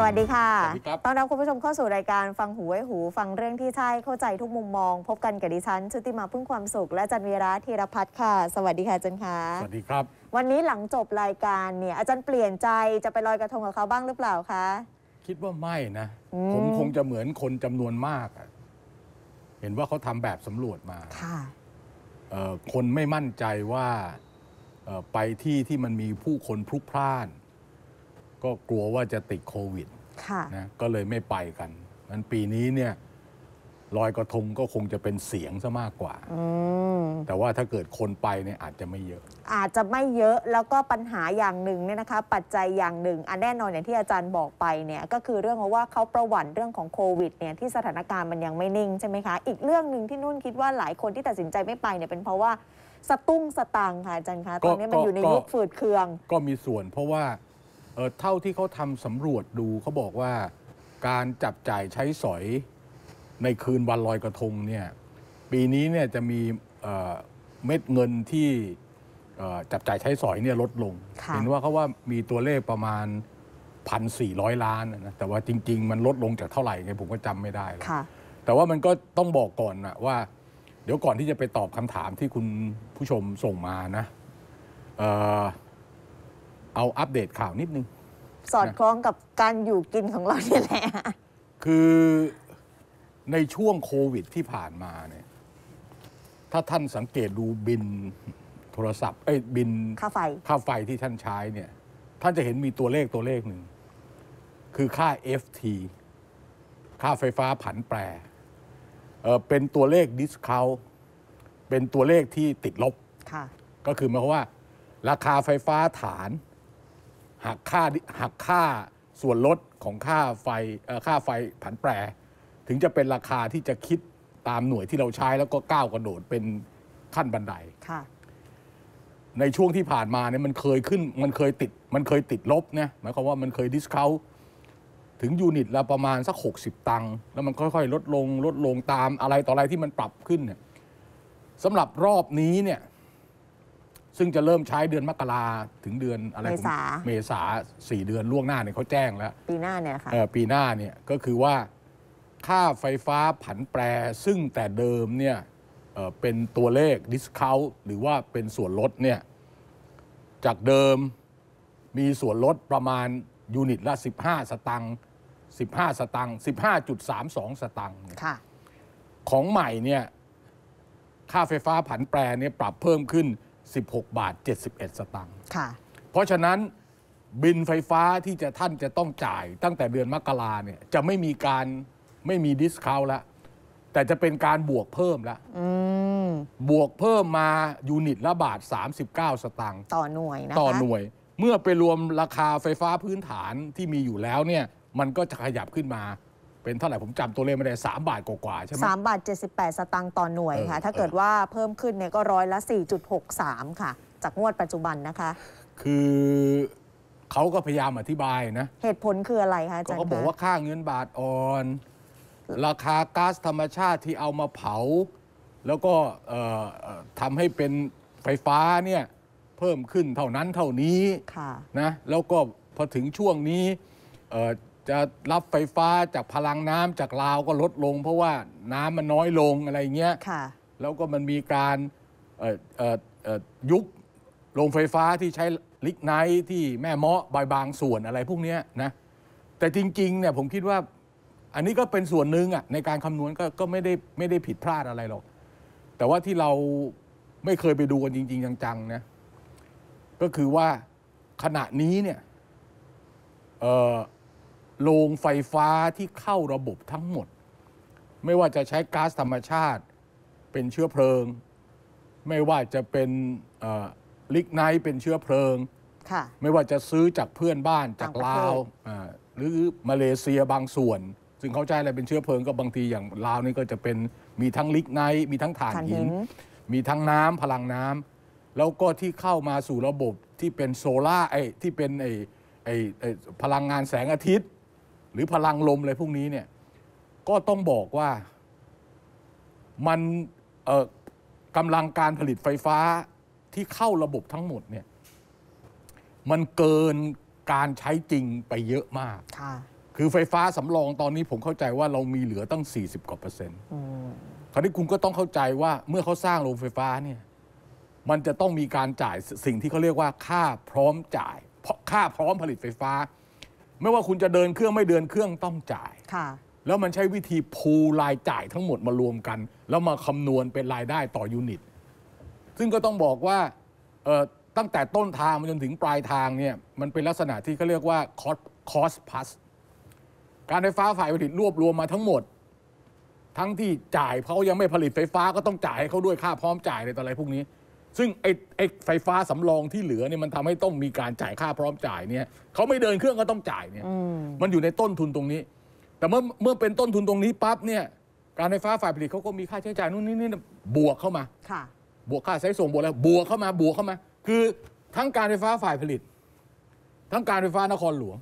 สวัสดีค่ะต้อนรับคุณผู้ชมเข้าสู่รายการฟังหูไว้หู ฟังเรื่องที่ใช่เข้าใจทุกมุมมองพบกันกับดิฉันชุติมาพึ่งความสุข และจันวีระธีรพัฒน์ค่ะสวัสดีค่ะจันค่ะสวัสดีครับวันนี้หลังจบรายการเนี่ย อาจารย์เปลี่ยนใจ จะไปลอยกระทงกับเขาบ้างหรือเปล่าคะคิดว่าไม่นะผมคงจะเหมือนคนจำนวนมากเห็นว่าเขาทำแบบสำรวจมาค่ะคนไม่มั่นใจว่าไปที่ที่มันมีผู้คนพลุกพล่านก็กลัวว่าจะติดโควิดนะก็เลยไม่ไปกันมันปีนี้เนี่ยลอยกระทงก็คงจะเป็นเสียงซะมากกว่าแต่ว่าถ้าเกิดคนไปเนี่ยอาจจะไม่เยอะ อาจจะไม่เยอะแล้วก็ปัญหาอย่างหนึ่งเนี่ยนะคะปัจจัยอย่างหนึ่งอันแน่นอนอย่างที่อาจารย์บอกไปเนี่ย ก็คือเรื่องของว่าเขาประวัติเรื่องของโควิดเนี่ยที่สถานการณ์มันยังไม่นิ่งใช่ไหมคะ อีกเรื่องหนึ่งที่นุ่นคิดว่าหลายคนที่ตัดสินใจไม่ไปเนี่ยเป็นเพราะว่า สตุ้งสตังค่ะอาจารย์คะตอนนี้มันอยู่ในยุคฝืดเคือง ก็มีส่วนเพราะว่าเท่าที่เขาทำสำรวจดูเขาบอกว่าการจับจ่ายใช้สอยในคืนวันลอยกระทงเนี่ย ปีนี้เนี่ยจะมีเม็ดเงินที่จับจ่ายใช้สอยเนี่ยลดลงเห็นว่าเขาว่ามีตัวเลขประมาณ 1,400 ล้านนะแต่ว่าจริง ๆ มันลดลงจากเท่าไหร่ไงผมก็จำไม่ได้แล้วแต่ว่ามันก็ต้องบอกก่อนนะว่า เดี๋ยวก่อนที่จะไปตอบคำถามที่คุณผู้ชมส่งมานะเอาอัปเดตข่าวนิดนึง สอดคล้องกับการอยู่กินของเราเนี่ยแหละ คือในช่วงโควิดที่ผ่านมาเนี่ยถ้าท่านสังเกตดูบินโทรศัพท์เอ้บินค่าไฟ ค่าไฟที่ท่านใช้เนี่ยท่านจะเห็นมีตัวเลขตัวเลขหนึ่งคือค่า FT ค่าไฟฟ้าผันแปรเเป็นตัวเลขดิสคาวเป็นตัวเลขที่ติดลบ ก็คือหมายความว่า ราคาไฟฟ้าฐานหักค่าหักค่าส่วนลดของค่าไฟค่าไฟผันแปร ถึงจะเป็นราคาที่จะคิดตามหน่วยที่เราใช้แล้วก็ก้าวกระโดดเป็นขั้นบันไดในช่วงที่ผ่านมาเนี่ยมันเคยขึ้นมันเคยติดมันเคยติดลบนะหมายความว่ามันเคยดิสเคาถึงยูนิตละประมาณสัก 60 ตังค์แล้วมันค่อยๆ ลดลง ลดลงตามอะไรต่ออะไรที่มันปรับขึ้นเนี่ยสำหรับรอบนี้เนี่ยซึ่งจะเริ่มใช้เดือนมกราถึงเดือนอะไรเมษาเมษาสี่เดือนล่วงหน้าเนี่ยเขาแจ้งแล้ว ปีหน้าเนี่ยค่ะปีหน้าเนี่ยก็คือว่าค่าไฟฟ้าผันแปร ซึ่งแต่เดิมเนี่ยเป็นตัวเลขดิสคาวหรือว่าเป็นส่วนลดเนี่ยจากเดิมมีส่วนลดประมาณยูนิตละ 15 สตังค์15 สตังค์15.32 สตังค์ของใหม่เนี่ยค่าไฟฟ้าผันแปรเนี่ยปรับเพิ่มขึ้น16 บาท 71 สตางค์เพราะฉะนั้นบินไฟฟ้าที่จะท่านจะต้องจ่ายตั้งแต่เดือนมกราเนี่ยจะไม่มีการไม่มีดิสคาวแล้วแต่จะเป็นการบวกเพิ่มแล้วบวกเพิ่มมายูนิตละบาท 39 สตางค์ต่อหน่วยนะคะต่อหน่วย เมื่อไปรวมราคาไฟฟ้าพื้นฐานที่มีอยู่แล้วเนี่ยมันก็จะขยับขึ้นมาเป็นเท่าไหร่ผมจำตัวเลขไม่ได้ 3 บาทกว่าใช่ไหมสามบาท็ดสตางค์ต่อหน่วยค่ะถ้าเกิดว่าเพิ่มขึ้นเนี่ยก็ร้อยละ 4.63 ค่ะ จากงวดปัจจุบันนะคะ คือเขาก็พยายามอธิบายนะเหตุผลคืออะไรคะอาจารย์เขาบอกว่าค่าเงินบาทอ่อน ราคาก๊าซธรรมชาติที่เอามาเผา แล้วก็ทำให้เป็นไฟฟ้าเนี่ยเพิ่มขึ้นเท่านั้นเท่านี้นะแล้วก็พอถึงช่วงนี้จะรับไฟฟ้าจากพลังน้ำจากลาวก็ลดลง เพราะว่าน้ำมันน้อยลงอะไรเงี้ยแล้วก็มันมีการยุบโรงไฟฟ้าที่ใช้ลิกไนท์ที่แม่เมาะใบบางส่วนอะไรพวกนี้นะแต่จริง ๆ เนี่ย ผมคิดว่า อันนี้ก็เป็นส่วนหนึ่งอ่ะในการคำนวณก็ก็ไม่ได้ไม่ได้ผิดพลาดอะไรหรอก แต่ว่าที่เราไม่เคยไปดูกันจริง ๆจังๆนะก็คือว่าขณะนี้เนี่ย เโรงไฟฟ้าที่เข้าระบบทั้งหมด ไม่ว่าจะใช้ก๊าซธรรมชาติเป็นเชื้อเพลิง ไม่ว่าจะเป็นลิกไนเป็นเชื้อเพลิงไม่ว่าจะซื้อจากเพื่อนบ้านจากลาว หรือมาเลเซียบางส่วน ซึ่งเขาใช้อะไรเป็นเชื้อเพลิงก็บางทีอย่างลาวนี่ก็จะเป็นมีทั้งลิกไนมีทั้งถ่านหิน มีทั้งน้ำ พลังน้ำ แล้วก็ที่เข้ามาสู่ระบบที่เป็นโซล่าไอ้ที่เป็นไอ้ไอ้พลังงานแสงอาทิตย์หรือพลังลมอะไรพวกนี้เนี่ย ก็ต้องบอกว่า มันกำลังการผลิตไฟฟ้าที่เข้าระบบทั้งหมดเนี่ย มันเกินการใช้จริงไปเยอะมาก คือไฟฟ้าสำรองตอนนี้ผมเข้าใจว่า เรามีเหลือตั้ง 40 กว่าเปอร์เซ็นต์คราวนี้คุณก็ต้องเข้าใจว่า เมื่อเขาสร้างโรงไฟฟ้าเนี่ย มันจะต้องมีการจ่ายสิ่งที่เขาเรียกว่า ค่าพร้อมจ่ายค่าพร้อมผลิตไฟฟ้าไม่ว่าคุณจะเดินเครื่องไม่เดินเครื่องต้องจ่ายค่ะแล้วมันใช้วิธีพูรายจ่ายทั้งหมดมารวมกัน แล้วมาคำนวณเป็นรายได้ต่อยูนิต ซึ่งก็ต้องบอกว่าตั้งแต่ต้นทางมาจนถึงปลายทางเนี่ยมันเป็นลักษณะที่เขาเรียกว่าคอสคอสพัสการไฟฟ้าฝ่ายผลิตรวบรวมมาทั้งหมด ทั้งที่จ่ายเขายังไม่ผลิตไฟฟ้าก็ต้องจ่ายให้เขาด้วยค่าพร้อมจ่ายในตอะไรพวกนี้ซึ่งไอ้ไอ้ไฟฟ้าสำรองที่เหลือเนี่ยมันทำให้ต้องมีการจ่ายค่าพร้อมจ่ายเนี่ยเขาไม่เดินเครื่องก็ต้องจ่ายเนี่ยมันอยู่ในต้นทุนตรงนี้ แต่เมื่อเมื่อเป็นต้นทุนตรงนี้ปั๊บเนี่ย การไฟฟ้าฝ่ายผลิตเขาก็มีค่าใช้จ่ายนู่นนี่นี่บวกเข้ามา ค่ะบวกค่าใช้ส่งบวกแล้ว บวกเข้ามาบวกเข้ามา คือทั้งการไฟฟ้าฝ่ายผลิต ทั้งการไฟฟ้านครหลวง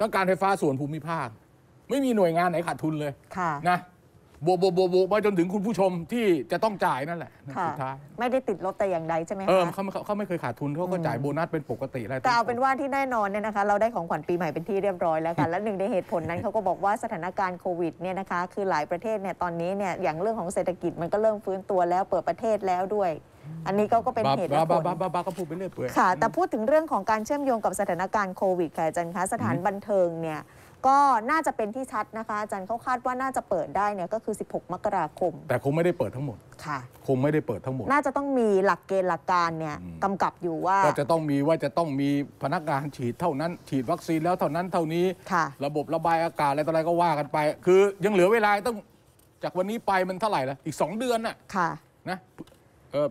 ทั้งการไฟฟ้าส่วนภูมิภาค ไม่มีหน่วยงานไหนขาดทุนเลยค่ะ นะบวกบวกบวกบวกไปจนถึงคุณผู้ชมที่จะต้องจ่ายนั่นแหละะสุดท้ายไม่ได้ติดลบแต่อย่างใดใช่ไหมคะเออเขาไม่เขาไม่เคยขาดทุนเขาก็จ่ายโบนัสเป็นปกติอะไรแต่เอาเป็นว่าที่แน่นอนเนี่ยนะคะเราได้ของขวัญปีใหม่เป็นที่เรียบร้อยแล้วค่ะและหนึ่งในเหตุผลนั้นเขาก็บอกว่าสถานการณ์โควิดเนี่ยนะคะคือหลายประเทศเนี่ยตอนนี้เนี่ยอย่างเรื่องของเศรษฐกิจมันก็เริ่มฟื้นตัวแล้วเปิดประเทศแล้วด้วย อันนี้ก็ก็เป็นเหตุผลผบ้าลบ้าบ้าบ้าก็พูดไปเรื่อยเปื่อยค่ะแต่พูดถึงเรื่องของการเชื่อมโยงกับสถานการณ์โควิดค่ะอาจารย์คะสถานบันเทิงเนี่ยก็น่าจะเป็นที่ชัดนะคะอาจารย์เขาคาดว่าน่าจะเปิดได้เนี่ยก็คือ 16มกราคม แต่คงไม่ได้เปิดทั้งหมดค่ะคงไม่ได้เปิดทั้งหมด น่าจะต้องมีหลักเกณฑ์หลักการเนี่ยกำกับอยู่ว่าก็จะต้องมีว่าจะต้องมีพนักงานฉีดเท่านั้น ฉีดวัคซีนแล้วเท่านั้นเท่านี้ระบบระบายอากาศอะไรต่ออะไรก็ว่ากันไป คือยังเหลือเวลาต้องจากวันนี้ไปมันเท่าไหร่ละอีก 2 เดือนน่ะค่ะนะเออ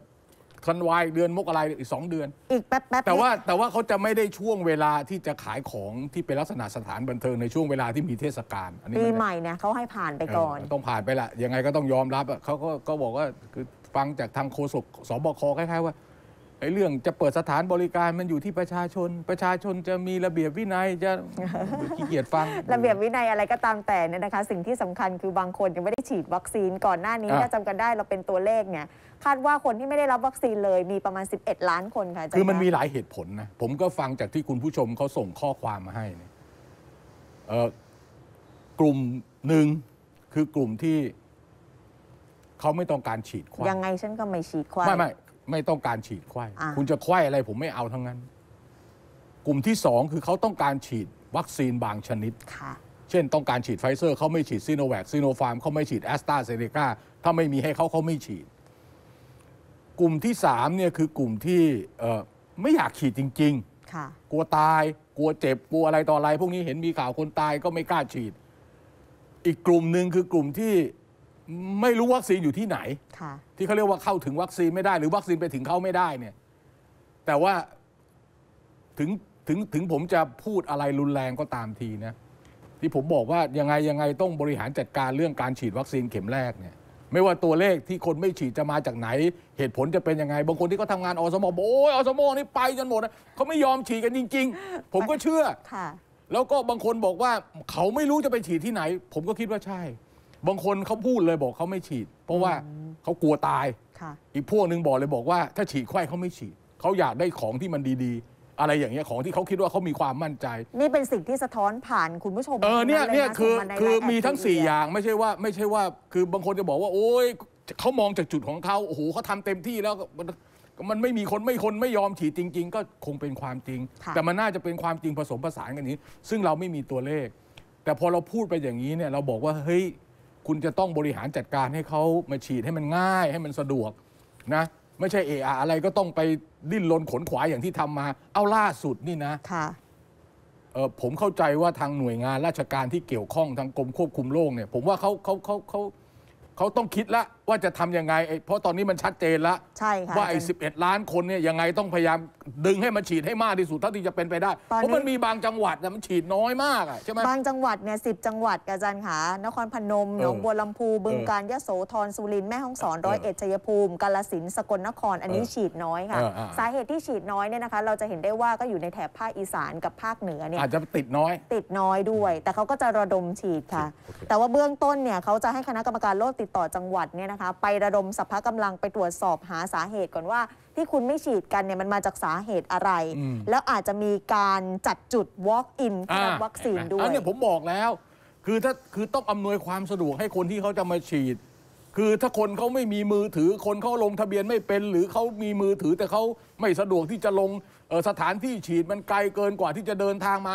ธันวาเดือนมกราอีกสองเดือน อีกแป๊บแป๊บแต่ว่าแต่ว่าเขาจะไม่ได้ช่วงเวลาที่จะขายของที่เป็นลักษณะสถานบันเทิง ในช่วงเวลาที่มีเทศกาลอันนี้ปีใหม่เนี่ยเขาให้ผ่านไปก่อนต้องผ่านไปละยังไงก็ต้องยอมรับเขาก็ก็บอกว่าคือฟังจากทางโฆษกสบคคล้ายๆว่าเรื่องจะเปิดสถานบริการมันอยู่ที่ประชาชน ประชาชนจะมีระเบียบวินัยจะขี้เกียจฟัง ระเบียบวินัยอะไรก็ตามแต่เนี่ยนะคะสิ่งที่สำคัญคือบางคนยังไม่ได้ฉีดวัคซีนก่อนหน้านี้ถ้าจำกันได้เราเป็นตัวเลขเนี่ยคาดว่าคนที่ไม่ได้รับวัคซีนเลยมีประมาณ 11 ล้านคนค่ะคือมันมีหลายเหตุผลนะผมก็ฟังจากที่คุณผู้ชมเขาส่งข้อความมาให้เนี่ยกลุ่มหนึ่งคือกลุ่มที่เขาไม่ต้องการฉีดควายยังไงฉันก็ไม่ฉีดควายไม่ไม่ไม่ต้องการฉีดไข้ยคุณจะไข้อะไรผมไม่เอาทั้งนั้น กลุ่มที่สอง คือเขาต้องการฉีด วัคซีนบางชนิด เช่น ต้องการฉีดไฟเซอร์เขาไม่ฉีดซีโนแวคซีโนฟาร์มเขาไม่ฉีดแอสตราเซเนกาถ้าไม่มีให้เขาเขาไม่ฉีด กลุ่มที่สามเนี่ยคือกลุ่มที่เอไม่อยากฉีดจริงๆค่ะกลัวตาย กลัวเจ็บกลัวอะไรต่ออะไร พวกนี้เห็นมีข่าวคนตาย ก็ไม่กล้าฉีด อีกกลุ่มหนึ่งคือกลุ่มที่ไม่รู้วัคซีนอยู่ที่ไหนที่เขาเรียกว่าเข้าถึงวัคซีนไม่ได้หรือวัคซีนไปถึงเขาไม่ได้เนี่ย แต่ว่าถึงถึงถึงผมจะพูดอะไรรุนแรงก็ตามทีนะที่ผมบอกว่ายังไงยังไงต้องบริหารจัดการเรื่องการฉีดวัคซีนเข็มแรกเนี่ย ไม่ว่าตัวเลขที่คนไม่ฉีดจะมาจากไหน เหตุผลจะเป็นยังไง บางคนที่เขาทำงานอสมบอกโอ้ยอสมอนี่ไปจนหมดนะเขาไม่ยอมฉีดกันจริงๆ ผมก็เชื่อค่ะแล้วก็บางคนบอกว่า เขาไม่รู้จะไปฉีดที่ไหน ผมก็คิดว่าใช่บางคนเขาพูดเลยบอกเขาไม่ฉีด เพราะว่าเขากลัวตาย อีกพวกหนึ่งบอกเลยบอกว่าถ้าฉีดไข้เขาไม่ฉีดเขาอยากได้ของที่มันดีๆ อะไรอย่างเงี้ยของที่เขาคิดว่าเขามีความมั่นใจนี่เป็นสิ่งที่สะท้อนผ่านคุณผู้ชม เออเนี่ยเนี่ยคือคือมีทั้ง 4 อย่างไม่ใช่ว่าไม่ใช่ว่า คือบางคนจะบอกว่า โอ้ยเขามองจากจุดของเขาโอ้โหเขาทำเต็มที่แล้วมันไม่มีคนไม่คนไม่ยอมฉีดจริง ๆ ก็คงเป็นความจริง แต่มันน่าจะเป็นความจริงผสมผสานกันนี้ ซึ่งเราไม่มีตัวเลข แต่พอเราพูดไปอย่างนี้เนี่ยเราบอกว่าเฮ้ยคุณจะต้องบริหารจัดการให้เขามาฉีดให้มันง่ายให้มันสะดวกนะไม่ใช่เอออะไรก็ต้องไปดิ้นรนขนขวายอย่างที่ทำมา เอาล่าสุดนี่นะ ค่ะเออผมเข้าใจว่าทางหน่วยงานราชการที่เกี่ยวข้องทางกรมควบคุมโรคเนี่ยผมว่าเขาเขาเขาเขาเขาต้องคิดละว่าจะทํำยังไง เพราะตอนนี้มันชัดเจนแล้ว ใช่ค่ะว่าไอ้สิล้านคนเนี่ยยังไงต้องพยายาม ดึงให้มันฉีดให้มากที่สุดเท่าที่จะเป็นไปได้ เพราะมันมีบางจังหวัดนะมันฉีดน้อยมากใช่ไหมบางจังหวัดเนี่ยสิจังหวัดอาจารย์ขานครพนมหนองบัวลำพูบึงการยะโสธรสุรินทร์แม่ฮ่องสอน ร้อยเอ็ด ชัยภูมิกาลสินสกลนครอันนี้ฉีดน้อยค่ะสาเหตุที่ฉีดน้อยเนี่ยนะคะเราจะเห็นได้ว่าก็อยู่ในแถบภาคอีสานกับภาคเหนือเนี่ยอาจจะติดน้อย ติดน้อยด้วย แต่เขาก็จะระดมฉีดค่ะ แต่ว่าเบื้องต้นเนี่ยเขาจะให้คณะกรรมการโรคติดต่อจังหวัดเนี่ยนะคะไประดมสรรพกำลังไปตรวจสอบหาสาเหตุก่อนว่า ที่คุณไม่ฉีดกันเนี่ยมันมาจากสาเหตุอะไร แล้วอาจจะมีการจัดจุด walk in รับวัคซีนด้วยอันนี้ผมบอกแล้ว คือถ้าคือต้องอำนวยความสะดวกให้คนที่เขาจะมาฉีด คือถ้าคนเขาไม่มีมือถือ คนเขาลงทะเบียนไม่เป็น หรือเขามีมือถือแต่เขาไม่สะดวกที่จะลงสถานที่ฉีดมันไกลเกินกว่าที่จะเดินทางมา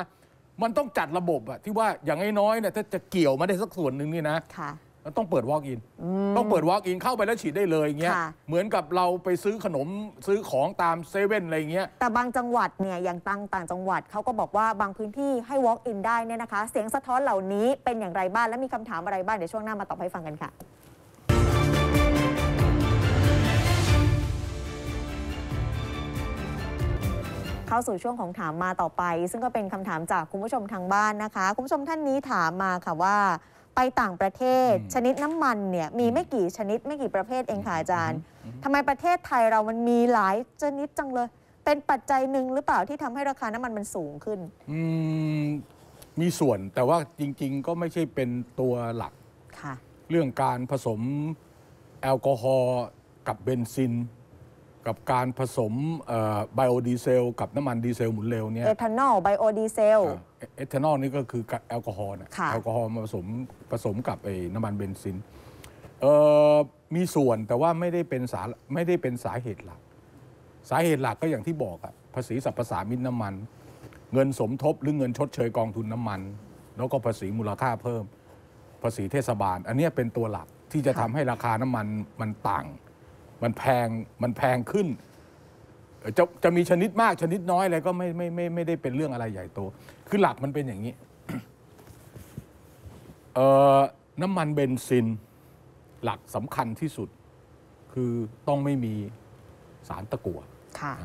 มันต้องจัดระบบอะที่ว่าอย่างน้อยๆเนี่ยถ้าจะเกี่ยวมาได้สักส่วนหนึ่งนี่นะต้องเปิดวอล์กอิน ต้องเปิดวอล์กอินเข้าไปแล้วฉีดได้เลยอย่างเงี้ย เหมือนกับเราไปซื้อขนมซื้อของตามเซเว่นอะไรเงี้ย แต่บางจังหวัดเนี่ยอย่างต่าง ต่างจังหวัดเขาก็บอกว่าบางพื้นที่ให้วอล์กอินได้เนี่ยนะคะ เสียงสะท้อนเหล่านี้เป็นอย่างไรบ้าง และมีคำถามอะไรบ้าง เดี๋ยวช่วงหน้ามาตอบให้ฟังกันค่ะ เข้าสู่ช่วงของถามมาต่อไป ซึ่งก็เป็นคำถามจากคุณผู้ชมทางบ้านนะคะ คุณผู้ชมท่านนี้ถามมาค่ะว่าไปต่างประเทศชนิดน้ำมันเนี่ยมีไม่กี่ชนิดไม่กี่ประเภทเองค่ะ อาจารย์ทำไมประเทศไทยเรามันมีหลายชนิดจังเลย เป็นปัจจัยหนึ่งหรือเปล่าที่ทำให้ราคาน้ำมันมันสูงขึ้นมีส่วนแต่ว่าจริง ๆ ก็ไม่ใช่เป็นตัวหลัก เรื่องการผสมแอลกอฮอล์กับเบนซินกับการผสมไบโอดีเซล กับน้ำมันดีเซลหมุนเร็วเนี่ยเอทานอลไบโอดีเซลเอทานอลนี่ก็คือแอลกอฮอล์นะแอลกอฮอล์มาผสมผสมกับอน้ำมันเบนซินมีส่วนแต่ว่าไม่ได้เป็นสาไม่ได้เป็นสาเหตุหลัก สาเหตุหลักก็อย่างที่บอกอะภาษีสรรพสามิตน้ำมัน เงินสมทบหรือเงินชดเชยกองทุนน้ำมัน แล้วก็ภาษีมูลค่าเพิ่มภาษีเทศบาล อันนี้เป็นตัวหลักที่จะทำให้ราคาน้ำมันมันต่างมันแพง มันแพงขึ้น จะจะมีชนิดมากชนิดน้อยอะไรก็ไม่ ไม่ไม่ไม่ได้เป็นเรื่องอะไรใหญ่โต คือหลักมันเป็นอย่างนี้ เอ่อ น้ำมันเบนซินหลักสำคัญที่สุด คือต้องไม่มี สารตะกั่ว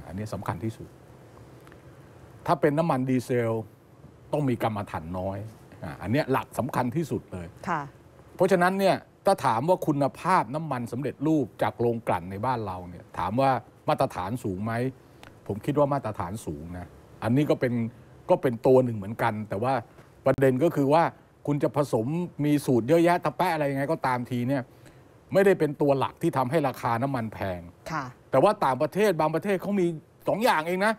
อันนี้สำคัญที่สุด ถ้าเป็นน้ำมันดีเซลต้องมีกรรมฐานน้อย อันนี้หลักสำคัญที่สุดเลย เพราะฉะนั้นเนี่ยถ้าถามว่าคุณภาพน้ำมันสำเร็จรูปจากโรงกลั่นในบ้านเราเนี่ย ถามว่ามาตรฐานสูงไหมผมคิดว่ามาตรฐานสูงนะอันนี้ก็เป็นก็เป็นตัวหนึ่งเหมือนกัน แต่ว่าประเด็นก็คือว่าคุณจะผสมมีสูตรเยอะแยะ ตะแปะอะไรยังไง ก็ตามทีเนี่ยไม่ได้เป็นตัวหลักที่ทำให้ราคาน้ำมันแพงแต่ว่าต่างประเทศบางประเทศเขามีสองอย่างเองนะ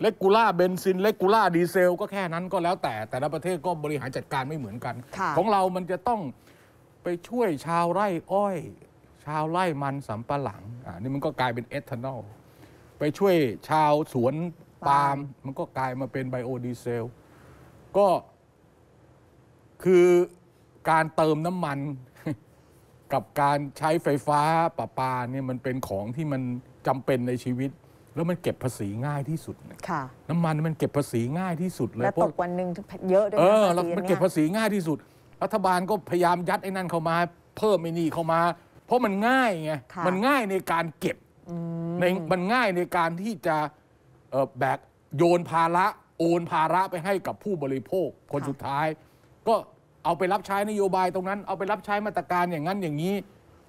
เลกูล่าเบนซินเลกูล่าดีเซลก็แค่นั้นก็แล้วแต่แต่ละประเทศก็บริหารจัดการไม่เหมือนกันของเรามันจะต้องไปช่วยชาวไร่อ้อย ชาวไร่มันสำปะหลัง อ่า นี่มันก็กลายเป็นเอทานอล ไปช่วยชาวสวนปาล์ม มันก็กลายมาเป็นไบโอดีเซล ก็คือการเติมน้ำมันกับการใช้ไฟฟ้าประปาเนี่ยมันเป็นของที่มันจำเป็นในชีวิต แล้วมันเก็บภาษีง่ายที่สุดค่ะน้ำมันมันเก็บภาษีง่ายที่สุดเลยแล้วตกวันหนึ่งเยอะด้วยเออแล้วมันเก็บภาษีง่ายที่สุดรัฐบาลก็พยายามยัดไอ้นั่นเข้ามาเพิ่มไอ้นี่เข้ามา เพราะมันง่ายไง มันง่ายในการเก็บในมันง่ายในการที่จะแบกโยนภาระโอนภาระไปให้กับผู้บริโภคคนสุดท้าย ก็เอาไปรับใช้นโยบายตรงนั้น เอาไปรับใช้มาตรการอย่างนั้นอย่างนี้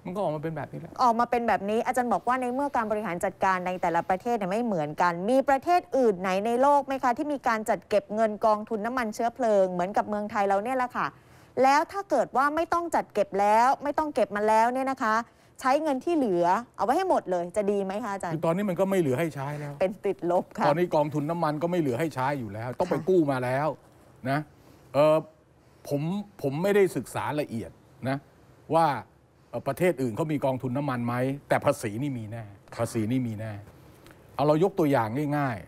มันก็ออกมาเป็นแบบนี้แหละออกมาเป็นแบบนี้อาจารย์บอกว่าในเมื่อการบริหารจัดการในแต่ละประเทศเนี่ยไม่เหมือนกันมีประเทศอื่นไหนในโลกไหมคะที่มีการจัดเก็บเงินกองทุนน้ามันเชื้อเพลิงเหมือนกับเมืองไทยเราเนี่ยแหละค่ะแล้วถ้าเกิดว่าไม่ต้องจัดเก็บแล้ว ไม่ต้องเก็บมาแล้วเนี่ยนะคะ ใช้เงินที่เหลือเอาไว้ให้หมดเลยจะดีไหมคะอาจารย์ตอนนี้มันก็ไม่เหลือให้ใช้แล้ว เป็นติดลบค่ะ ตอนนี้กองทุนน้ำมันก็ไม่เหลือให้ใช้อยู่แล้ว ต้องไปกู้มาแล้วนะเออผมผมไม่ได้ศึกษาละเอียดนะ ว่าประเทศอื่นเขามีกองทุนน้ำมันไหมแต่ภาษีนี่มีแน่ภาษีนี่มีแน่ เอาเรายกตัวอย่างง่าย ๆ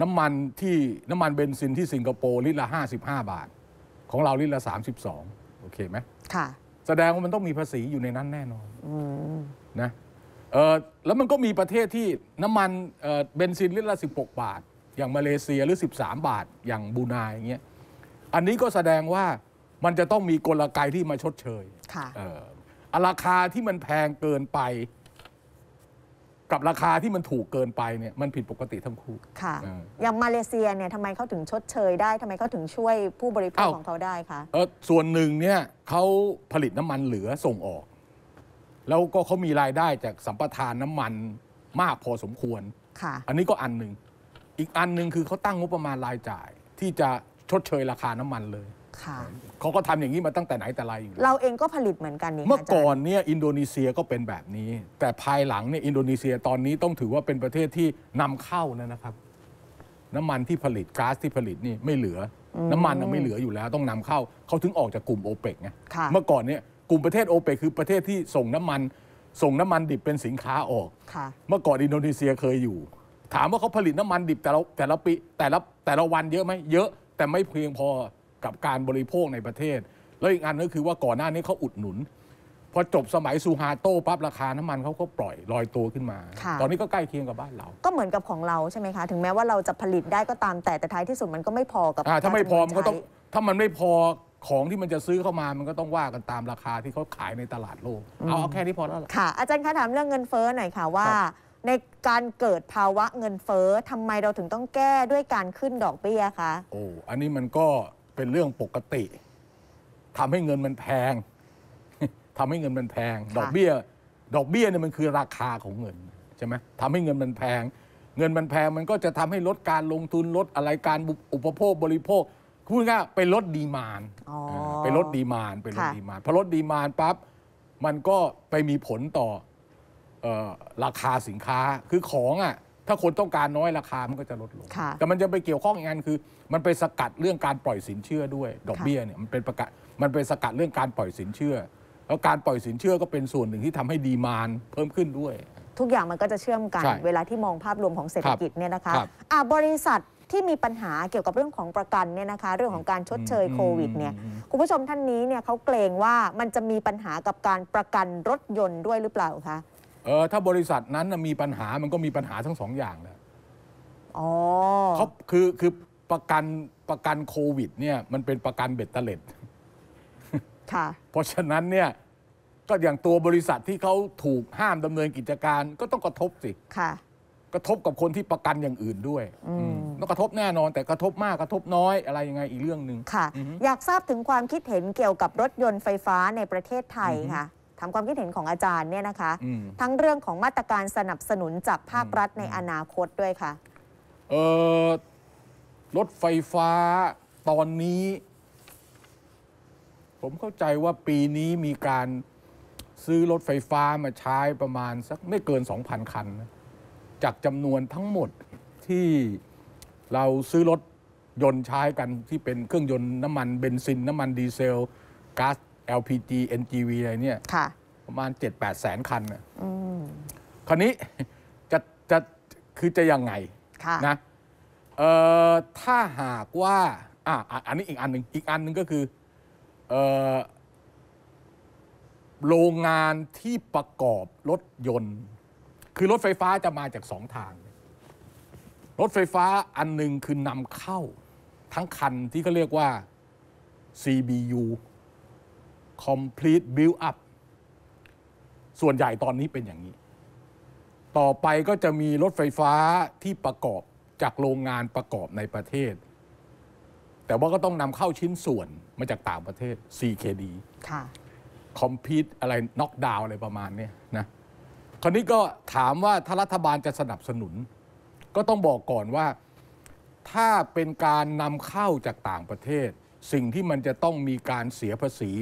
น้ำมันที่น้ำมันเบนซินที่สิงคโปร์ลิตรละ 55 บาท ของเราลิตรละ 32 โอเคไหมค่ะ แสดงว่ามันต้องมีภาษีอยู่ในนั้นแน่นอนอนะแล้วมันก็มีประเทศที่น้ำมันเเบนซินลิตรละ 16 บาท อย่างมาเลเซียหรือ13 บาทอย่างบูนายอย่างเงี้ยอันนี้ก็แสดงว่ามันจะต้องมีกลไกที่มาชดเชยค่ะออราคาที่มันแพงเกินไปกับราคาที่มันถูกเกินไปเนี่ยมันผิดปกติทั้งคู่ค่ะ อย่างมาเลเซียเนี่ยทำไมเขาถึงชดเชยได้ทำไมเขาถึงช่วยผู้บริโภคของเขาได้คะเออส่วนหนึ่งเนี่ยเขาผลิตน้ำมันเหลือส่งออก แล้วก็เขามีรายได้จากสัมปทานน้ำมันมากพอสมควร ค่ะ อันนี้ก็อันหนึ่ง อีกอันหนึ่งคือเขาตั้งงบประมาณรายจ่าย ที่จะชดเชยราคาน้ำมันเลยค่ะเขาก็ทำอย่างนี้มาตั้งแต่ไหนแต่ไรอยู่ เราเองก็ผลิตเหมือนกันนี่เมื่อก่อนเนี่ยอินโดนีเซียก็เป็นแบบนี้ แต่ภายหลังเนี่ยอินโดนีเซียตอนนี้ต้องถือว่าเป็นประเทศที่นำเข้านะนะครับ น้ำมันที่ผลิตก๊าซที่ผลิตนี่ไม่เหลือ น้ำมันไม่เหลืออยู่แล้ว ต้องนำเข้าเขาถึงออกจากกลุ่มโอเปกไง เมื่อก่อนเนี่ยกลุ่มประเทศโอเปกคือประเทศที่ส่งน้ำมัน ส่งน้ำมันดิบเป็นสินค้าออก เมื่อก่อนอินโดนีเซียเคยอยู่ ถามว่าเขาผลิตน้ำมันดิบแต่ละแต่ละปีแต่ละแต่ละวันเยอะไหมเยอะ แต่ไม่เพียงพอกับการบริโภคในประเทศ แล้วอีกอันก็คือว่าก่อนหน้านี้เขาอุดหนุน พอจบสมัยซูฮาโต้ปั๊บราคา น้ำมันเขาก็ปล่อยลอยตัวขึ้นมา ตอนนี้ก็ใกล้เคียงกับบ้านเรา ก็เหมือนกับของเราใช่ไหมคะ ถึงแม้ว่าเราจะผลิตได้ก็ตามแต่ แต่ท้ายที่สุด มันก็ไม่พอกับถ้าไม่พอมันก็ต้องถ้ามันไม่พอของที่มันจะซื้อเข้ามามันก็ต้องว่ากันตามราคาที่เขาขายในตลาดโลกเอาเอาแค่นี้พอแล้วค่ะอาจารย์คะถามเรื่องเงินเฟ้อหน่อยค่ะว่าในการเกิดภาวะเงินเฟ้อทำไมเราถึงต้องแก้ด้วยการขึ้นดอกเบี้ยคะโอ้อันนี้มันก็เป็นเรื่องปกติ ทำให้เงินมันแพง ทำให้เงินมันแพง ดอกเบี้ย ดอกเบี้ยเนี่ยมันคือราคาของเงิน ใช่ไหมทำให้เงินมันแพง เงินมันแพงมันก็จะทำให้ลดการลงทุนลดอะไรการอุปโภคบริโภคพูดง่ายไปลดดีมานไปลดดีมานไปลดดีมานพอลดดีมานปั๊บมันก็ไปมีผลต่อราคาสินค้าคือของอ่ะถ้าคนต้องการน้อยราคา มันก็จะลดลง แต่มันจะไปเกี่ยวข้องอีกอันคือ มันไปสกัดเรื่องการปล่อยสินเชื่อด้วยดอกเบี้ยเนี่ยมันเป็นประกาศมันไปสกัดเรื่องการปล่อยสินเชื่อแล้วการปล่อยสินเชื่อก็เป็นส่วนหนึ่งที่ทำให้ดีมานเพิ่มขึ้นด้วย ทุกอย่างมันก็จะเชื่อมกันเวลาที่มองภาพรวมของเศรษฐกิจเนี่ยนะคะอ่าบริษัทที่มีปัญหาเกี่ยวกับเรื่องของประกันเนี่ยนะคะเรื่องของการชดเชยโควิดเนี่ยคุณผู้ชมท่านนี้เนี่ยเขาเกรงว่ามันจะมีปัญหากับการประกันรถยนต์ด้วยหรือเปล่าคะเออถ้าบริษัทนั้นมีปัญหามันก็มีปัญหาทั้งสองอย่างแหละเขาคือคือประกันประกันโควิด เนี่ย มันเป็นประกันเบ็ดเตล็ดค่ะ เพราะฉะนั้นเนี่ยก็อย่างตัวบริษัทที่เขาถูกห้ามดำเนินกิจการ ก็ต้องกระทบสิค่ะกระทบกับคนที่ประกันอย่างอื่นด้วยต้องกระทบแน่นอน แต่กระทบมากกระทบน้อยอะไรยังไงอีกเรื่องหนึ่งค่ะ อยากทราบถึงความคิดเห็นเกี่ยวกับรถยนต์ไฟฟ้าในประเทศไทยค่ะถามความคิดเห็นของอาจารย์เนี่ยนะคะทั้งเรื่องของมาตรการสนับสนุนจากภาครัฐในอนาคตด้วยค่ะเออรถไฟฟ้าตอนนี้ ผมเข้าใจว่าปีนี้มีการซื้อรถไฟฟ้ามาใช้ประมาณสักไม่เกิน 2,000 คัน จากจำนวนทั้งหมดที่เราซื้อรถยนต์ใช้กันที่เป็นเครื่องยนต์น้ำมัน เบนซิน น้ำมันดีเซลก๊าซ LPG NGV อะไรเนี่ยประมาณ 7-8 แสนคันนะคราวนี้จะจะคือจะยังไงนะเอ่อถ้าหากว่าอ่ะอันนี้อีกอันหนึ่งอีกอันหนึ่งก็คือเอ่อโรงงานที่ประกอบรถยนต์ คือรถไฟฟ้าจะมาจากสองทาง รถไฟฟ้าอันหนึ่งคือนำเข้า ทั้งคันที่เขาเรียกว่า CBU complete build up ส่วนใหญ่ตอนนี้เป็นอย่างนี้ ต่อไปก็จะมีรถไฟฟ้าที่ประกอบจากโรงงานประกอบในประเทศ แต่ว่าก็ต้องนำเข้าชิ้นส่วนมาจากต่างประเทศ CKD ค่ะคอมพ t e อะไรน็อกดาวอะไรประมาณนี้นะคราวนี้ก็ถามว่าถ้ารัฐบาลจะสนับสนุน ก็ต้องบอกก่อนว่า ถ้าเป็นการนำเข้าจากต่างประเทศ สิ่งที่มันจะต้องมีการเสียภาษี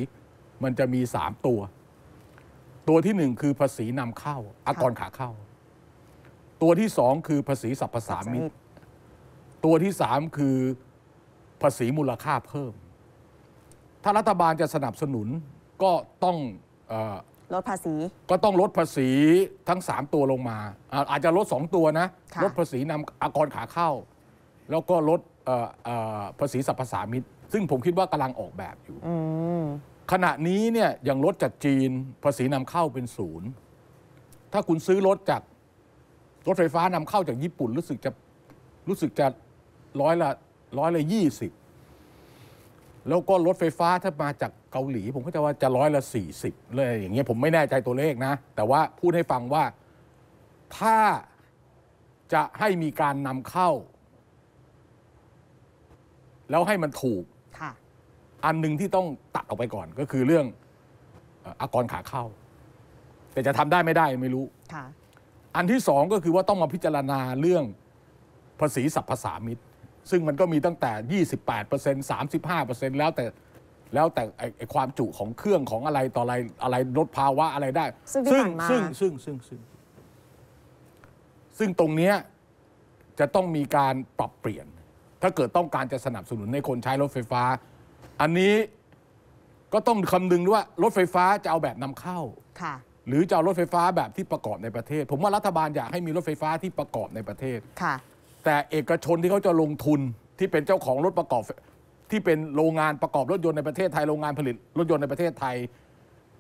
มันจะมีสามตัว ตัวที่หนึ่งคือภาษีนำเข้าอากรขาเข้า ตัวที่สองคือภาษีสรรพสามิตตัวที่สามคือภาษีมูลค่าเพิ่ม ถ้ารัฐบาลจะสนับสนุนก็ต้องลดภาษีก็ต้องลดภาษีทั้งสามตัวลงมา อาจจะลดสองตัวนะลดภาษีนำอากรขาเข้า แล้วก็ลดภาษีสรรพสามิตซึ่งผมคิดว่ากำลังออกแบบอยู่ขณะนี้เนี่ยอย่างรถจากจีนภาษีนำเข้าเป็นศูนย์ ถ้าคุณซื้อรถจาก รถไฟฟ้านำเข้าจากญี่ปุ่นรู้สึกจะรู้สึกจะร้อยละร้อยละยี่สิบแล้วก็รถไฟฟ้าถ้ามาจากเกาหลี ผมก็จะว่าจะร้อยละสี่สิบเลยอย่างเงี้ยผมไม่แน่ใจตัวเลขนะ แต่ว่าพูดให้ฟังว่าถ้าจะให้มีการนำเข้า แล้วให้มันถูกอันหนึ่งที่ต้องตัดออกไปก่อนก็คือเรื่องอากรขาเข้าแต่จะทำได้ไม่ได้ไม่รู้อันที่สองก็คือว่าต้องมาพิจารณาเรื่องภาษีสรรพสามิตซึ่งมันก็มีตั้งแต่ 28% 35%แล้วแต่แล้วแต่ไอความจุของเครื่องของอะไรต่ออะไรอะไรลดภาวะอะไรได้ ซึ่งซึ่งซึ่งซึ่งซึ่ง ซึ่งตรงเนี้ยจะต้องมีการปรับเปลี่ยน ถ้าเกิดต้องการจะสนับสนุนในคนใช้รถไฟฟ้าอันนี้ก็ต้องคำนึงด้วยว่ารถไฟฟ้าจะเอาแบบนำเข้า ค่ะ หรือจะเอารถไฟฟ้าแบบที่ประกอบในประเทศ ผมว่ารัฐบาลอยากให้มีรถไฟฟ้าที่ประกอบในประเทศ ค่ะ แต่เอกชนที่เขาจะลงทุนที่เป็นเจ้าของรถประกอบที่เป็นโรงงานประกอบรถยนต์ในประเทศไทยโรงงานผลิตรถยนต์ในประเทศไทย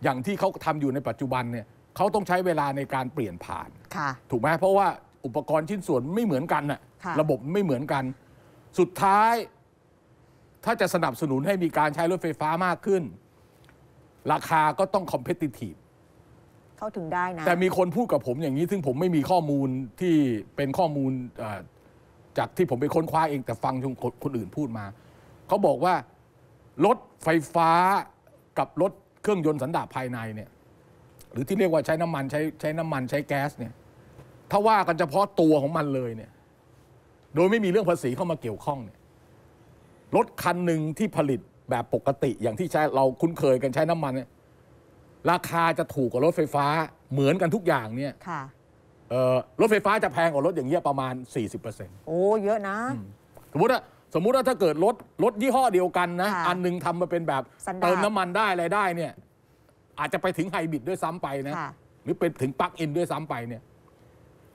อย่างที่เขาทำอยู่ในปัจจุบันเนี่ยเขาต้องใช้เวลาในการเปลี่ยนผ่าน ค่ะ ถูกไหมเพราะว่าอุปกรณ์ชิ้นส่วนไม่เหมือนกันน่ะค่ะระบบไม่เหมือนกัน สุดท้ายถ้าจะสนับสนุนให้มีการใช้รถไฟฟ้ามากขึ้น ราคาก็ต้องคอมเพติทีฟเข้าถึงได้นะ แต่มีคนพูดกับผมอย่างนี้ ซึ่งผมไม่มีข้อมูลที่เป็นข้อมูลจากที่ผมไปค้นคว้าเองแต่ฟังคนอื่นพูดมา เขาบอกว่า รถไฟฟ้ากับรถเครื่องยนต์สันดาปภายในเนี่ยหรือที่เรียกว่าใช้น้ำมันใช้ใช้น้ำมันใช้แก๊สเนี่ยถ้าว่ากันเฉพาะตัวของมันเลยเนี่ยโดยไม่มีเรื่องภาษีเข้ามาเกี่ยวข้องเนี่ยรถคันหนึ่งที่ผลิตแบบปกติอย่างที่ใช้เราคุ้นเคยกันใช้น้ำมันเนี่ยราคาจะถูกกว่ารถไฟฟ้าเหมือนกันทุกอย่างเนี่ยค่ะเออรถไฟฟ้าจะแพงกว่ารถอย่างเงี้ยประมาณ4นโอ้เยอะนะ สมมติว่าสมมุติว่าถ้าเกิดรถรถยี่ห้อเดียวกันนะะอันหนึงทำมาเป็นแบบเติมน้ำมันได้อะไรได้เนี่ยอาจจะไปถึงไฮบริดด้วยซ้ำไปนะะหรือเป็นถึงปลั๊กอินด้วยซ้ำไปเนี่ย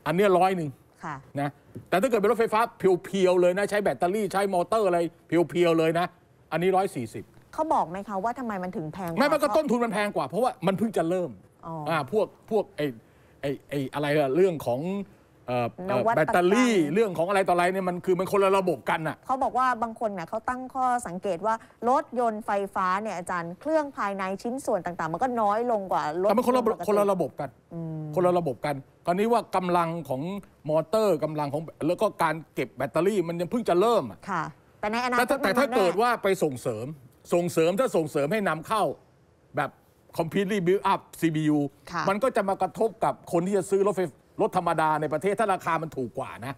อันเนี้ยร้อยหนึ่งค่ะนะแต่ถ้าเกิดเป็นรถไฟฟ้าเพียวๆเลยนะใช้แบตเตอรี่ใช้มอเตอร์อะไรเพียวๆเลยนะอันนี้ร้อยสี่สิบเขาบอกไหมคะว่าทำไมมันถึงแพงไม่มันก็ต้นทุนมันแพงกว่าเพราะว่ามันเพิ่งจะเริ่มอ๋อ่าพวกพวกไอ้ไอไออะไรเรื่องของแบตเตอรี่เรื่องของอะไรต่ออะไรเนี่ยมันคือมันคนละระบบกันอะเขาบอกว่าบางคนเนี่ยเขาตั้งข้อสังเกตว่ารถยนต์ไฟฟ้าเนี่ยอาจารย์เครื่องภายในชิ้นส่วนต่างๆ มันก็น้อยลงกว่ารถแต่มันคนละคนละระบบกันคนละระบบกันคราวนี้ว่ากำลังของมอเตอร์กำลังของแล้วก็การเก็บแบตเตอรี่ มันยังเพิ่งจะเริ่มค่ะแต่ในอนาคตแต่ถ้าเกิดว่าไปส่งเสริมส่งเสริมถ้าส่งเสริมให้นำเข้าแบบคอมพิวต์รีบิวอัพ c ย u มันก็จะมากระทบกับคนที่จะซื้อรถไฟรถธรรมดาในประเทศ ถ้าราคามันถูกกว่านะ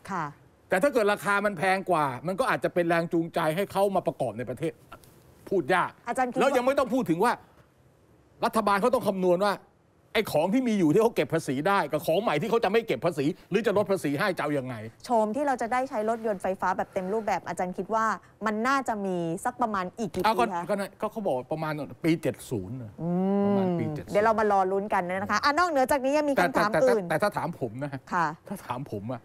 แต่ถ้าเกิดราคามันแพงกว่า มันก็อาจจะเป็นแรงจูงใจให้เขามาประกอบในประเทศ พูดยากาายแล้วยังไม่ต้องพูดถึงว่า รัฐบาลเขาต้องคำนวณว่าไอ้ของที่มีอยู่ที่เขาเก็บภาษีได้กับของใหม่ที่เขาจะไม่เก็บภาษี หรือจะลดภาษีให้จะเอายางไงชมที่เราจะได้ใช้รถยนต์ไฟฟ้าแบบเต็มรูปแบบ อาจารย์คิดว่ามันน่าจะมีสักประมาณอีกกี่ปีคะก็เขาบอกประมาณปี 70ประมาณปี 70 เดี๋ยวเรามารอลุ้นกันนะคะอ่ะนอกเหนือจากนี้ยัง มีคำถามอื่นแต่ถ้าถามผมนะค่ะถ้าถามผมอะ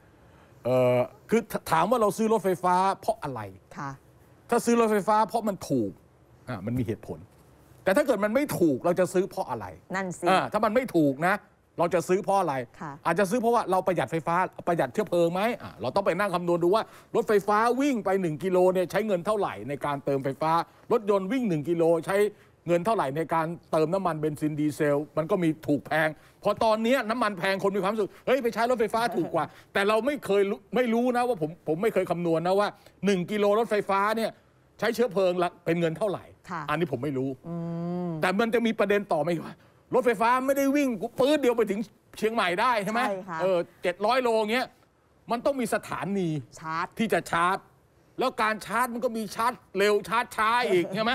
เออคือถามว่าเราซื้อรถไฟฟ้าเพราะอะไรค่ะถ้าซื้อรถไฟฟ้าเพราะมันถูกอ่ะมันมีเหตุผลแต่ถ้าเกิดมันไม่ถูกเราจะซื้อเพราะอะไร นั่นสิถ้ามันไม่ถูกนะ เราจะซื้อเพราะอะไร อาจจะซื้อเพราะว่าเราประหยัดไฟฟ้า ประหยัดเชื้อเพลิงไหม เราต้องไปนั่งคำนวณดูว่ารถไฟฟ้าวิ่งไป 1กิโลเนี่ยใช้เงินเท่าไหร่ในการเติมไฟฟ้า รถยนต์วิ่ง1กิโลใช้เงินเท่าไหร่ในการเติมน้ำมันเบนซินดีเซลมันก็มีถูกแพงพอตอนนี้น้ำมันแพงคนมีความสุขเฮ้ย ไปใช้รถไฟฟ้าถูกกว่า แต่เราไม่เคยไม่รู้นะว่าผมผมไม่เคยคำนวณนะว่า 1 กิโลรถไฟฟ้าเนี่ยใช้เชื้อเพลิงเป็นเงินเท่าไหร่อันนี้ผมไม่รู้ แต่มันจะมีประเด็นต่อไหมว่า รถไฟฟ้าไม่ได้วิ่งปื้ดเดียวไปถึงเชียงใหม่ได้ ใช่ไหมเออเจ็ดร้อยโลเงี้ยมันต้องมีสถานีชาร์จที่จะชาร์จ แล้วการชาร์จมันก็มีชาร์จเร็วชาร์จช้าอีกใช่ไหม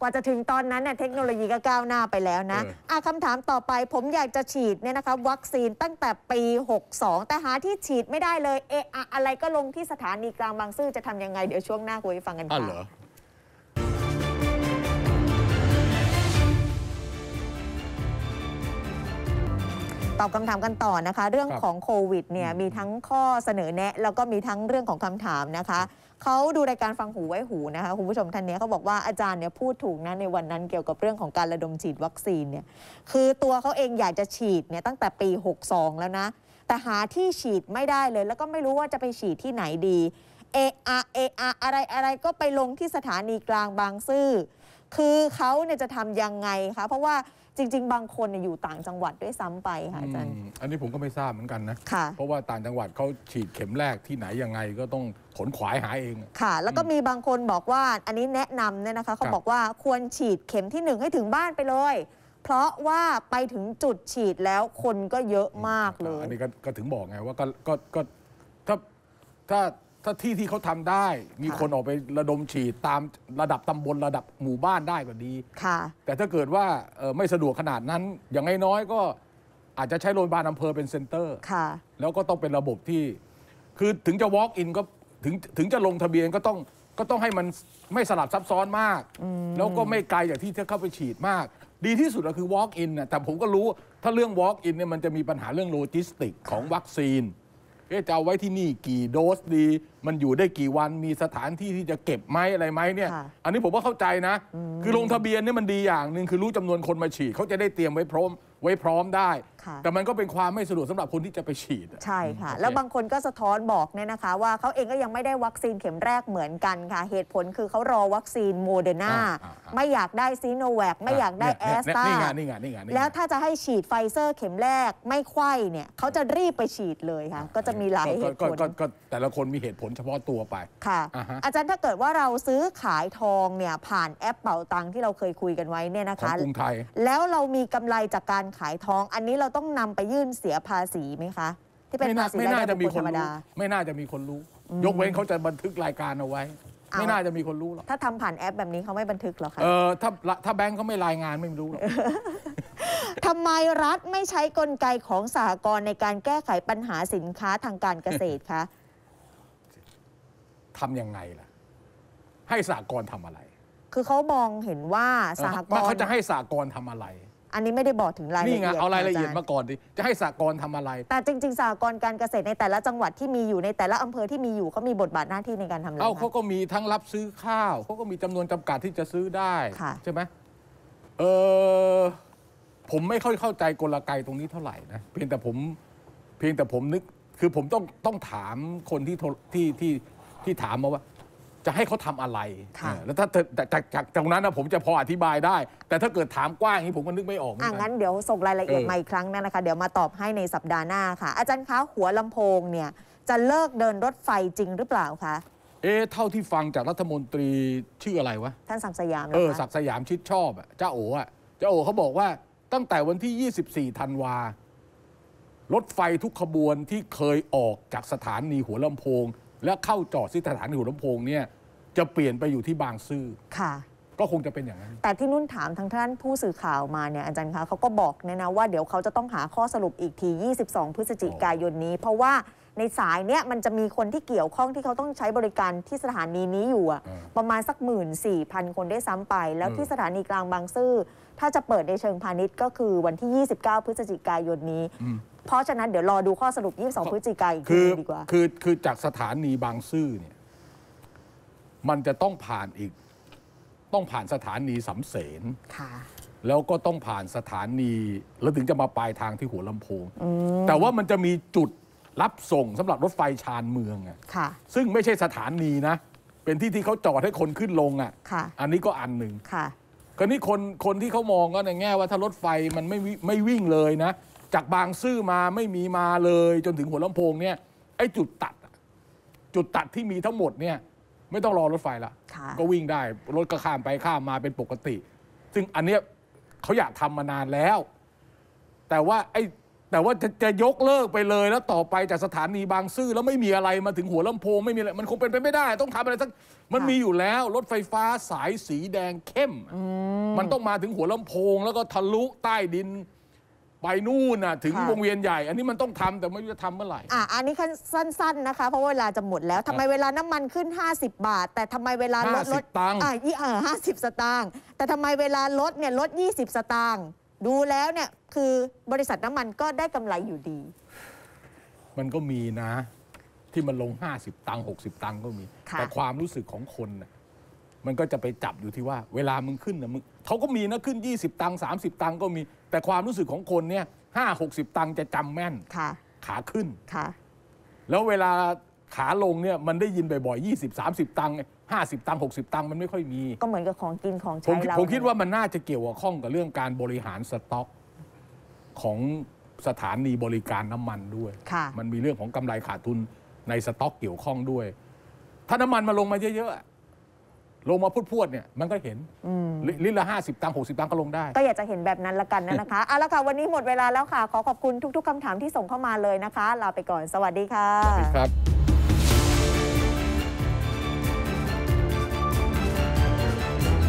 กว่าจะถึงตอนนั้นเนี่ยเทคโนโลยีก็ก้าวหน้าไปแล้วนะอออะคำถามต่อไปผมอยากจะฉีดเนี่ยนะคะวัคซีนตั้งแต่ปี 62 แต่หาที่ฉีดไม่ได้เลยเอออะไรก็ลงที่สถานีกลางบางซื่อจะทำยังไงเดี๋ยวช่วงหน้าคุยฟังกันค่ะอ้าเหรอตอบคำถามกันต่อนะคะเรื่องของโควิดเนี่ยมีทั้งข้อเสนอแนะแล้วก็มีทั้งเรื่องของคำถามนะคะเขาดูรายการฟังหูไว้หูนะคะคุณผู้ชมท่านนี้เขาบอกว่าอาจารย์เนี่ยพูดถูกนะในวันนั้นเกี่ยวกับเรื่องของการระดมฉีดวัคซีนเนี่ยคือตัวเขาเองอยากจะฉีดเนี่ยตั้งแต่ปี 62 แล้วนะแต่หาที่ฉีดไม่ได้เลย แล้วก็ไม่รู้ว่าจะไปฉีดที่ไหนดีเออาเออาอะไรอะไรก็ไปลงที่สถานีกลางบางซื่อคือเขาเนี่ยจะทำยังไงคะเพราะว่าจริง ๆ บางคนเนี่ยอยู่ต่างจังหวัดด้วยซ้ำไปค่ะอาจารย์อันนี้ผมก็ไม่ทราบเหมือนกันนะค่ะเพราะว่าต่างจังหวัดเขาฉีดเข็มแรกที่ไหนยังไงก็ต้องขนขวายหาเอง ค่ะ แล้วก็มีบางคนบอกว่าอันนี้แนะนำเนี่ยนะคะเขาบอกว่าควรฉีดเข็มที่หนึ่งให้ถึงบ้านไปเลย เพราะว่าไปถึงจุดฉีดแล้วคนก็เยอะมากเลย อันนี้ก็ถึงบอกไงว่าก็ก็ก็ถ้าถ้าถ้าที่ที่เขาทำได้มีคนออกไประดมฉีดตามระดับตำบลระดับหมู่บ้านได้ก็ดีค่ะแต่ถ้าเกิดว่าไม่สะดวกขนาดนั้นอย่างน้อยๆก็อาจจะใช้โรงพยาบาลอำเภอเป็นเซ็นเตอร์ค่ะแล้วก็ต้องเป็นระบบที่ คือถึงจะ walk in ก็ถึงถึงจะลงทะเบียนก็ต้องก็ต้องให้มันไม่สลับซับซ้อนมาก แล้วก็ไม่ไกลจากที่จะเข้าไปฉีดมาก ดีที่สุดก็คือ walk in นะแต่ผมก็รู้ ถ้าเรื่อง walk in เนี่ยมันจะมีปัญหาเรื่องโลจิสติก ของวัคซีนเอ๊ะจะเอาไว้ที่นี่กี่โดสดี มันอยู่ได้กี่วันมีสถานที่ที่จะเก็บไหมอะไรไหมเนี่ย อันนี้ผมว่าเข้าใจนะ คือลงทะเบียนเนี่ยมันดีอย่างหนึ่งคือรู้จำนวนคนมาฉีดเขาจะได้เตรียมไว้พร้อมไว้พร้อมได้ แต่มันก็เป็นความไม่สะดวกสำหรับคนที่จะไปฉีดใช่ค่ะ แล้วบางคนก็สะท้อนบอกเนี่ยนะคะ ว่าเขาเองก็ยังไม่ได้วัคซีนเข็มแรกเหมือนกันค่ะ เหตุผลคือเขารอวัคซีนโมเดอร์นาไม่อยากได้ซีโนแวคไม่อยากได้แอสตานี่นี่นนี่ไง นี่ไง นี่ไง แล้วถ้าจะให้ฉีดไฟเซอร์เข็มแรก ไม่ค่อยเนี่ยเขาจะรีบไปฉีดเลยค่ะ ก็จะมีหลายเหตุผลก็แต่ละคนมีเหตุผลเฉพาะตัวไป ค่ะ อาจารย์ถ้าเกิดว่าเราซื้อขายทองเนี่ยผ่านแอปเป่าตังที่เราเคยคุยกันไว้เนี่ยนะคะกรุงไทยแล้วเรามีกำไรจากการขายทองอันนี้เราต้องนำไปยื่นเสียภาษีไหมคะ ที่เป็นภาษีไม่าน่าจะมีคนธรรมู้ดา ไม่น่าจะมีคนรู้ ยกเว้นเขาจะบันทึกรายการเอาไว้ไม่น่าจะมีคนรู้หรอกถ้าทำผ่านแอปแบบนี้เขาไม่บันทึกหรอคะเออถ้าถ้าแบงก์เขาไม่รายงานไม่รู้หรอกทำไมรัฐไม่ใช้กลไกของสหกรณ์ในการแก้ไขปัญหาสินค้าทางการเกษตรคะทำยังไงล่ะ ให้สหกรณ์ทำอะไร คือเขามองเห็นว่าสหกรณ์เขาจะให้สหกรณ์ทำอะไรอันนี้ไม่ได้บอกถึงรายละอียเนีไงยเอารายละเอียดมาก่อนดิ จะให้สากลทำอะไร แต่จริง ๆสากลการเกษตรในแต่ละจังหวัดที่มีอยู่ในแต่ละอำเภอที่มีอยู่เขามีบทบาทหน้าที่ในการทำอะไรเอาเขาก็มีทั้งรับซื้อข้าว เขาก็มีจำนวนจำกัดที่จะซื้อได้ใช่ไหมเออผมไม่ค่อยเข้าใจกลไกตรงนี้เท่าไหร่นะ เพียงแต่ผม เพียงแต่ผมนึก คือผมต้อง ต้องถามคนที่ที่ที่ที่ถามมาว่าจะให้เขาทำอะไร แล้วถ้าจากจากตรงนั้นนะผมจะพออธิบายได้ แต่ถ้าเกิดถามกว้างอย่างนี้ผมก็นึกไม่ออกอ่ะงั้นเดี๋ยวส่งรายละเอียดมาอีกครั้งนะคะเดี๋ยวมาตอบให้ในสัปดาห์หน้าค่ะ อาจารย์คะหัวลำโพงเนี่ย จะเลิกเดินรถไฟจริงหรือเปล่าคะ เอ๊เท่าที่ฟังจากรัฐมนตรีชื่ออะไรวะ ท่านสักสยามเออสักสยามชิดชอบอ่ะเจ้าโอ๋อ่ะเจ้าโอ๋เขาบอกว่า ตั้งแต่วันที่ 24ธันวา รถไฟทุกขบวนที่เคยออกจากสถานีหัวลำโพงแล้วเข้าจอดที่สถานีหัวลำโพงเนี่ยจะเปลี่ยนไปอยู่ที่บางซื่อค่ะ ก็คงจะเป็นอย่างนั้น แต่ที่นุ่นถามทางท่านผู้สื่อข่าวมาเนี่ยอาจารย์คะเขาก็บอกเนี่ยนะ ว่าเดี๋ยวเขาจะต้องหาข้อสรุปอีกที 22 พฤศจิกายนนี้เพราะว่าในสายเนี้ยมันจะมีคนที่เกี่ยวข้องที่เขาต้องใช้บริการที่สถานีนี้อยู่อะประมาณสักหมื่นสี่ พันคนได้ซ้ำไป แล้วที่สถานีกลางบางซื่อถ้าจะเปิดในเชิงพาณิชย์ก็คือ วันที่ 29 พฤศจิกายนนี้ เพราะฉะนั้นเดี๋ยวรอดูข้อสรุป 22 พฤศจิกายนดีกว่าคือคือจากสถานีบางซื่อเนี่ยมันจะต้องผ่านอีกต้องผ่านสถานีสำเสนค่ะแล้วก็ต้องผ่านสถานีแล้วถึงจะมาปลายทางที่หัวลำโพงแต่ว่ามันจะมีจุดรับส่งสำหรับรถไฟชานเมืองอ่ะ ซึ่งไม่ใช่สถานีนะ เป็นที่ที่เขาจอดให้คนขึ้นลงอ่ะ อันนี้ก็อันหนึ่ง ค่าวนี้คน คนที่เขามองก็ในแง่ว่าถ้ารถไฟมันไม่ไม่วิ่งเลยนะ จากบางซื่อมาไม่มีมาเลย จนถึงหัวลำโพง เนี่ย ไอ้จุดตัด จุดตัดที่มีทั้งหมดเนี่ย ไม่ต้องรอรถไฟละ ก็วิ่งได้รถก็ข้ามไปข้ามมาเป็นปกติ ซึ่งอันเนี้ยเขาอยากทำมานานแล้ว แต่ว่าไอ้แต่ว่าจะจะยกเลิกไปเลยแล้วต่อไปจากสถานีบางซื่อแล้วไม่มีอะไรมาถึงหัวลำโพงไม่มีอะไรมันคงเป็นไปไม่ได้ ต้องทำอะไรสักมันมีอยู่แล้วรถไฟฟ้าสายสีแดงเข้มมันต้องมาถึงหัวลำโพง แล้วก็ทะลุใต้ดิน ไปนู่นน่ะถึงวงเวียนใหญ่ อันนี้มันต้องทำแต่ไม่รู้จะทำเมื่อไหร่อ่าอันนี้ขั้นสั้นๆนะคะ เพราะเวลาจะหมดแล้วทำไมเวลาน้ำมันขึ้น 50 บาท แต่ทำไมเวลาลดลดตังค์อ่าีเออห้าสิบสตางค์แต่ทำไมเวลาลดเนี่ยลด20 สตางค์ดูแล้วเนี่ยคือบริษัทน้ำมันก็ได้กำไรอยู่ดี มันก็มีนะที่มันลง 50 ตังค์60 ตังค์ก็มี แต่ความรู้สึกของคนน่ะมันก็จะไปจับอยู่ที่ว่า เวลามึงขึ้นนะมึงเขาก็มีนะขึ้น 20 ตังค์30 ตังค์ก็มี แต่ความรู้สึกของคนเนี่ยห้าหกสิบตังค์จะจำแม่นค่ะ ขาขึ้นค่ะแล้วเวลาขาลงเนี่ยมันได้ยินบ่อยๆ 20 30 ตังค์เนี่ย50ตังค์60ตังค์มันไม่ค่อยมีก็เหมือนกับของกินของใช้เราผมคิดว่ามันน่าจะเกี่ยวข้องกับเรื่องการบริหารสต็อกของสถานีบริการน้ำมันด้วยมันมีเรื่องของกำไรขาดทุนในสต็อกเกี่ยวข้องด้วย ถ้าน้ำมันมาลงมาเยอะๆลงมาพพวดๆเนี่ย มันก็เห็นลิลตรละ50ตังค์60ตังค์ก็ลงได้ ก็อยากจะเห็นแบบนั้นละกันนะนะคะเอาละค่ะวันนี้หมดเวลาแล้วค่ะขอขอบคุณทุกๆคำถามที่ส่งเข้ามาเลยนะคะลาไปก่อนสวัสดีค่ะสสวัดีครับ